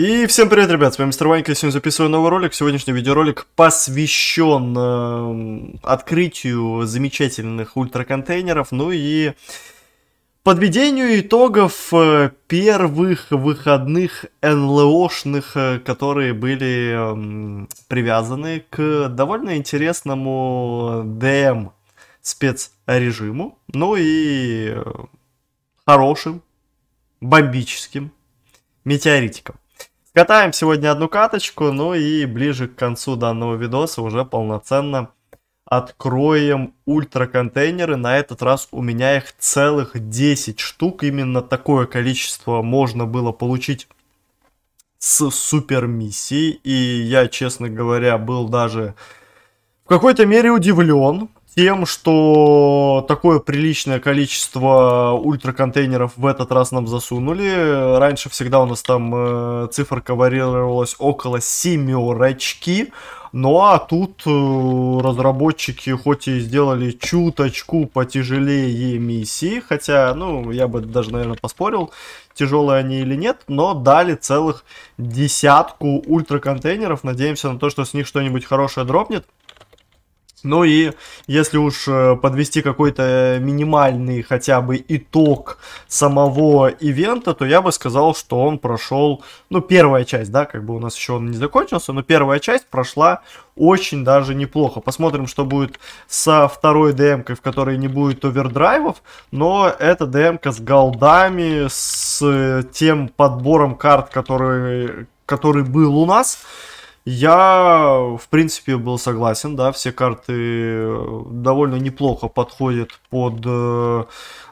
И всем привет, ребят, с вами Мистер Ванька, сегодня записываю новый ролик. Сегодняшний видеоролик посвящен э, открытию замечательных ультраконтейнеров, ну и подведению итогов э, первых выходных НЛОшных, э, которые были э, привязаны к довольно интересному ДМ спецрежиму, ну и э, хорошим, бомбическим метеоритикам. Катаем сегодня одну каточку, ну и ближе к концу данного видоса уже полноценно откроем ультра контейнеры. На этот раз у меня их целых 10 штук. Именно такое количество можно было получить с супер миссией. И я, честно говоря, был даже в какой-то мере удивлен, тем, что такое приличное количество ультраконтейнеров в этот раз нам засунули. Раньше всегда у нас там э, циферка варьировалась около семерочки. Ну а тут э, разработчики хоть и сделали чуточку потяжелее миссии, хотя, ну, я бы даже, наверное, поспорил, тяжелые они или нет, но дали целых десятку ультраконтейнеров. Надеемся на то, что с них что-нибудь хорошее дропнет. Ну и если уж э, подвести какой-то минимальный хотя бы итог самого ивента, то я бы сказал, что он прошел, ну первая часть, да, как бы у нас еще он не закончился, но первая часть прошла очень даже неплохо. Посмотрим, что будет со второй дмкой, в которой не будет овердрайвов, но это дмка с голдами, с э, тем подбором карт, который, который был у нас, я, в принципе, был согласен, да, все карты э, довольно неплохо подходят под э,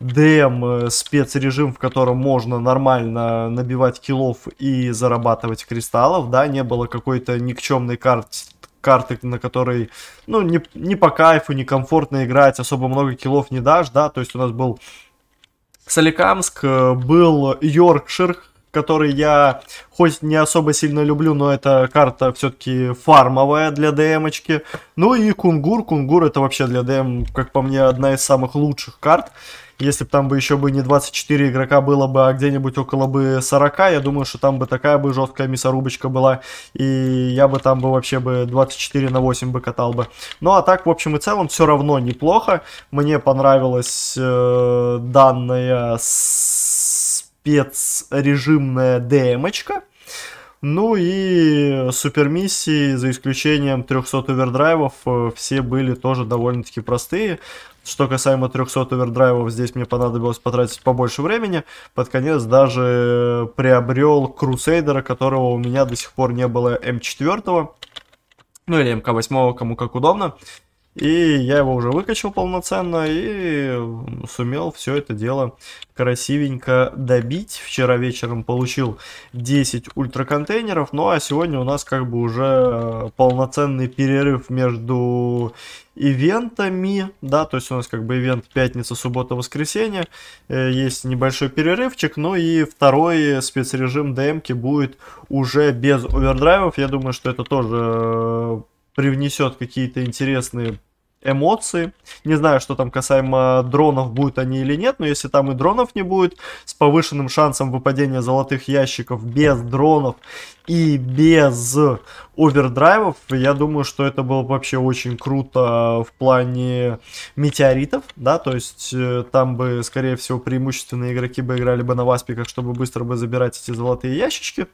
ДМ э, спецрежим, в котором можно нормально набивать киллов и зарабатывать кристаллов, да, не было какой-то никчемной карты, карты, на которой, ну, не, не по кайфу, не комфортно играть, особо много киллов не дашь, да, то есть у нас был Соликамск, э, был Йоркшир, который я хоть не особо сильно люблю, но это карта все-таки фармовая для ДМочки. Ну и Кунгур. Кунгур это вообще для ДМ, как по мне, одна из самых лучших карт. Если бы там бы еще бы не 24 игрока было бы, а где-нибудь около бы 40, я думаю, что там бы такая бы жесткая мясорубочка была, и я бы там бы вообще бы 24 на 8 бы катал бы. Ну а так, в общем и целом, все равно неплохо. Мне понравилась э, данная спецрежимная демочка, Ну и супермиссии, за исключением 300 овердрайвов, э, все были тоже довольно-таки простые. Что касаемо 300 овердрайвов, здесь мне понадобилось потратить побольше времени. Под конец даже приобрел Крусейдера, которого у меня до сих пор не было М4. Ну или МК-8, кому как удобно. И я его уже выкачал полноценно и сумел все это дело красивенько добить. Вчера вечером получил 10 ультраконтейнеров, ну а сегодня у нас как бы уже э, полноценный перерыв между ивентами, да, то есть у нас как бы ивент пятница, суббота, воскресенье, э, есть небольшой перерывчик, ну и второй спецрежим ДМки будет уже без овердрайвов, я думаю, что это тоже э, привнесет какие-то интересные эмоции. Не знаю, что там касаемо дронов, будут они или нет, но если там и дронов не будет, с повышенным шансом выпадения золотых ящиков без дронов и без овердрайвов, я думаю, что это было вообще очень круто в плане метеоритов, да, то есть э, там бы, скорее всего, преимущественные игроки бы играли бы на васпиках, чтобы быстро бы забирать эти золотые ящички,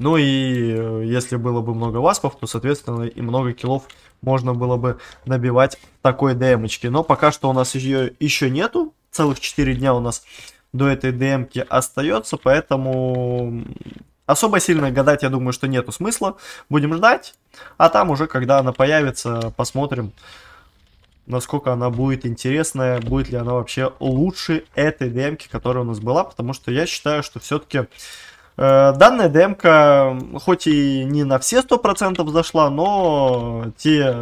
ну и э, если было бы много васпов, то, соответственно, и много киллов можно было бы набивать такой демочки. Но пока что у нас ее еще нету. Целых 4 дня у нас до этой демки остается, поэтому особо сильно гадать, я думаю, что нету смысла. Будем ждать, а там уже, когда она появится, посмотрим, насколько она будет интересная, будет ли она вообще лучше этой демки, которая у нас была, потому что я считаю, что все-таки Э, данная демка, хоть и не на все сто процентов зашла, но те,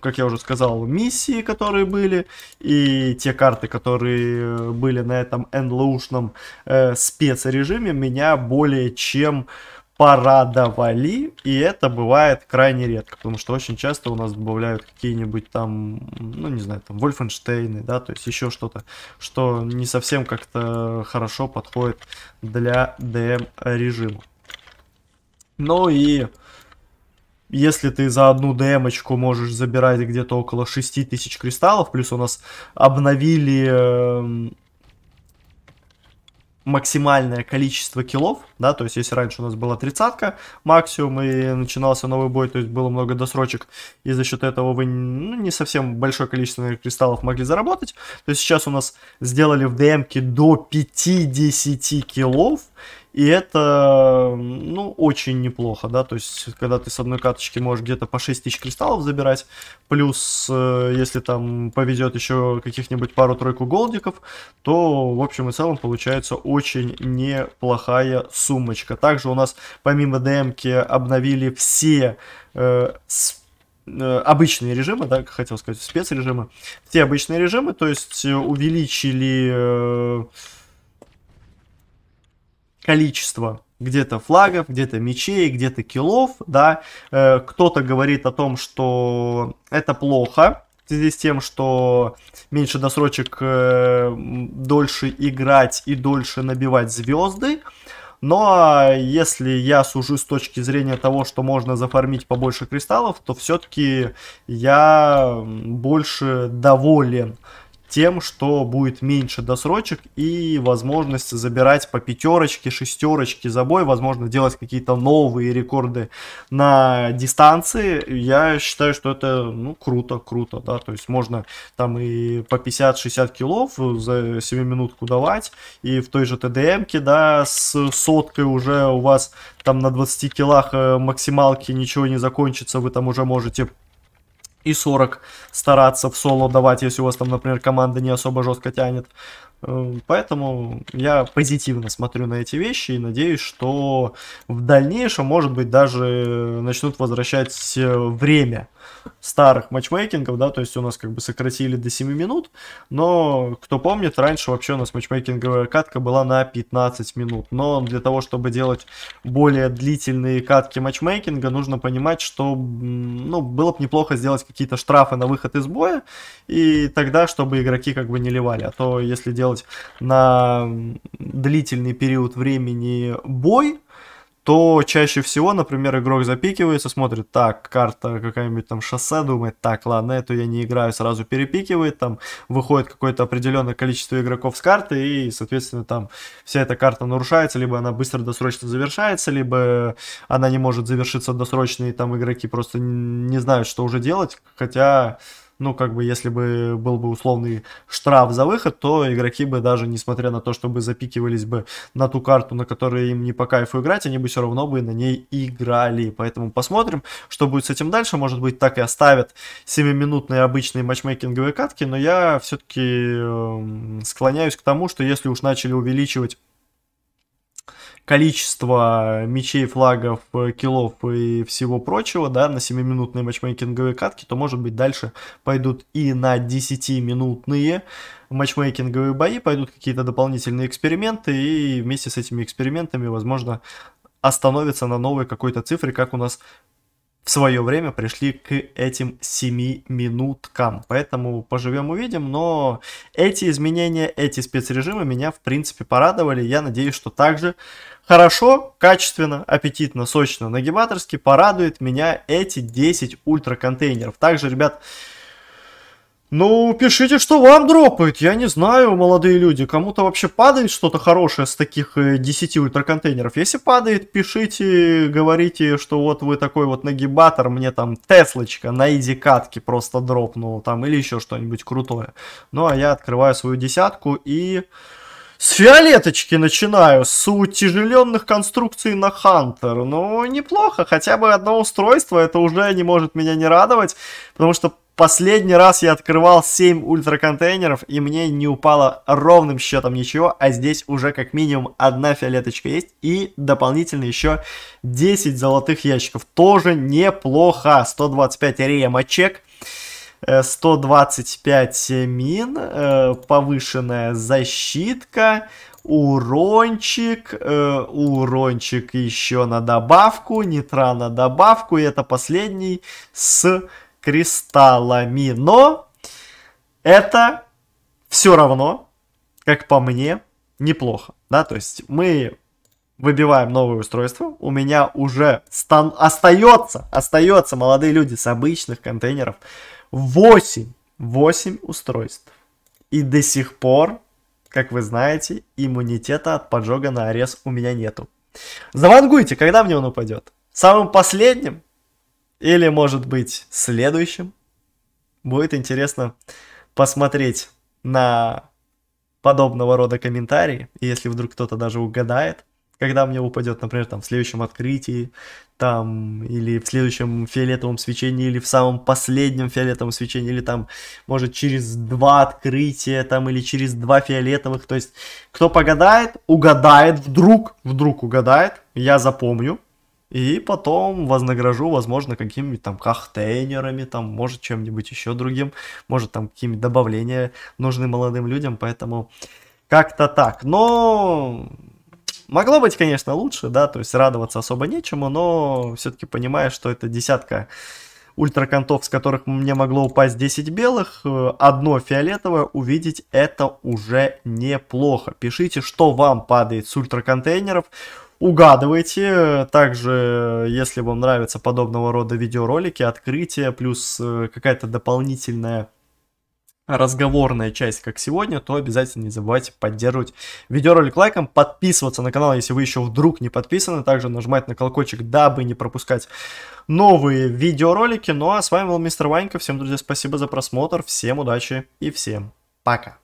как я уже сказал, миссии, которые были, и те карты, которые были на этом эндлоушном э, спецрежиме, меня более чем э, порадовали, и это бывает крайне редко, потому что очень часто у нас добавляют какие-нибудь там, ну не знаю, там Вольфенштейны, да, то есть еще что-то, что не совсем как-то хорошо подходит для DM режима. Ну и если ты за одну демочку можешь забирать где-то около 6000 кристаллов, плюс у нас обновили эм, максимальное количество киллов, да, то есть если раньше у нас была тридцатка максимум и начинался новый бой, то есть было много досрочек, и за счет этого вы ну, не совсем большое количество кристаллов могли заработать, то есть сейчас у нас сделали в ДМке до 50 киллов, и это, ну, очень неплохо, да, то есть, когда ты с одной каточки можешь где-то по 6 тысяч кристаллов забирать, плюс, э, если там повезет еще каких-нибудь пару-тройку голдиков, то, в общем и целом, получается очень неплохая сумочка. Также у нас, помимо ДМки, обновили все э, э обычные режимы, да, хотел сказать, спецрежимы, все обычные режимы, то есть увеличили э, количество где-то флагов, где-то мечей, где-то килов, да, э, кто-то говорит о том, что это плохо, в связи с тем, что меньше досрочек, э, дольше играть и дольше набивать звезды, но ну, а если я сужу с точки зрения того, что можно зафармить побольше кристаллов, то все-таки я больше доволен тем, что будет меньше досрочек и возможность забирать по пятерочке, шестерочке за бой, возможно, делать какие-то новые рекорды на дистанции. Я считаю, что это, ну, круто, круто, да, то есть можно там и по 50-60 килов за 7 минутку давать, и в той же ТДМке, да, с соткой уже у вас там на 20 килах э, максималки ничего не закончится, вы там уже можете и 40 стараться в соло давать, если у вас там, например, команда не особо жестко тянет. Э, поэтому я позитивно смотрю на эти вещи и надеюсь, что в дальнейшем, может быть, даже э, начнут возвращать э, время старых матчмейкингов, да, то есть у нас как бы сократили до 7 минут, но кто помнит, раньше вообще у нас матчмейкинговая катка была на 15 минут, но для того, чтобы делать более длительные катки матчмейкинга, нужно понимать, что, ну, было бы неплохо сделать какие-то штрафы на выход из боя, и тогда, чтобы игроки как бы не ливали, а то если делать на длительный период времени бой, то чаще всего, например, игрок запикивается, смотрит, так, карта какая-нибудь там шоссе, думает, так, ладно, эту я не играю, сразу перепикивает, там выходит какое-то определенное количество игроков с карты, и, соответственно, там вся эта карта нарушается, либо она быстро досрочно завершается, либо она не может завершиться досрочно, и там игроки просто не знают, что уже делать, хотя ну, как бы, если бы был бы условный штраф за выход, то игроки бы даже, несмотря на то, чтобы запикивались бы на ту карту, на которой им не по кайфу играть, они бы все равно бы на ней играли. Поэтому посмотрим, что будет с этим дальше. Может быть, так и оставят 7-минутные обычные матчмейкинговые катки, но я все-таки эм, склоняюсь к тому, что если уж начали увеличивать количество мечей, флагов, киллов и всего прочего, да, на 7-минутные матчмейкинговые катки, то, может быть, дальше пойдут и на 10-минутные матчмейкинговые бои, пойдут какие-то дополнительные эксперименты, и вместе с этими экспериментами, возможно, остановится на новой какой-то цифре, как у нас в свое время пришли к этим 7 минуткам. Поэтому поживем увидим, но эти изменения, эти спецрежимы меня в принципе порадовали. Я надеюсь, что также хорошо, качественно, аппетитно, сочно, нагибаторски порадует меня эти 10 ультра контейнеров. Также, ребят, ну, пишите, что вам дропает. Я не знаю, молодые люди. Кому-то вообще падает что-то хорошее с таких 10 э, ультраконтейнеров. Если падает, пишите, говорите, что вот вы такой вот нагибатор, мне там Теслочка на изи катке просто дропнула там или еще что-нибудь крутое. Ну, а я открываю свою десятку и... С фиолеточки начинаю, с утяжеленных конструкций на Хантер. Ну, неплохо, хотя бы одно устройство, это уже не может меня не радовать, потому что Последний раз я открывал 7 ультраконтейнеров, и мне не упало ровным счетом ничего, а здесь уже как минимум одна фиолеточка есть, и дополнительно еще 10 золотых ящиков. Тоже неплохо, 125 ремочек. 125 э, мин, э, повышенная защитка, урончик, э, урончик еще на добавку, нитра на добавку, и это последний с кристаллами, но это все равно, как по мне, неплохо, да, то есть мы выбиваем новое устройство, у меня уже стан... остается, остается, молодые люди, с обычных контейнеров 8, 8 устройств. И до сих пор, как вы знаете, иммунитета от поджога на арес у меня нету. Завангуйте, когда мне он упадет? Самым последним или, может быть, следующим. Будет интересно посмотреть на подобного рода комментарии. И если вдруг кто-то даже угадает, когда мне упадет, например, там в следующем открытии, там, или в следующем фиолетовом свечении, или в самом последнем фиолетовом свечении, или там, может, через два открытия, там, или через два фиолетовых. То есть, кто погадает, угадает, вдруг, вдруг угадает, я запомню, и потом вознагражу, возможно, какими-нибудь там кахтейнерами, там, может, чем-нибудь еще другим, может, там какими нибудь добавления нужны молодым людям, поэтому как-то так. Но могло быть, конечно, лучше, да, то есть радоваться особо нечему, но все-таки понимая, что это десятка ультракантов, с которых мне могло упасть 10 белых, э, одно фиолетовое, увидеть это уже неплохо. Пишите, что вам падает с ультраконтейнеров, Угадывайте. Также, если вам нравятся подобного рода видеоролики, открытия, плюс э, какая-то дополнительная разговорная часть, как сегодня, то обязательно не забывайте поддерживать видеоролик лайком, подписываться на канал, если вы еще вдруг не подписаны, также нажимать на колокольчик, дабы не пропускать новые видеоролики. Ну а с вами был мистер Ванька, всем, друзья, спасибо за просмотр, всем удачи и всем пока!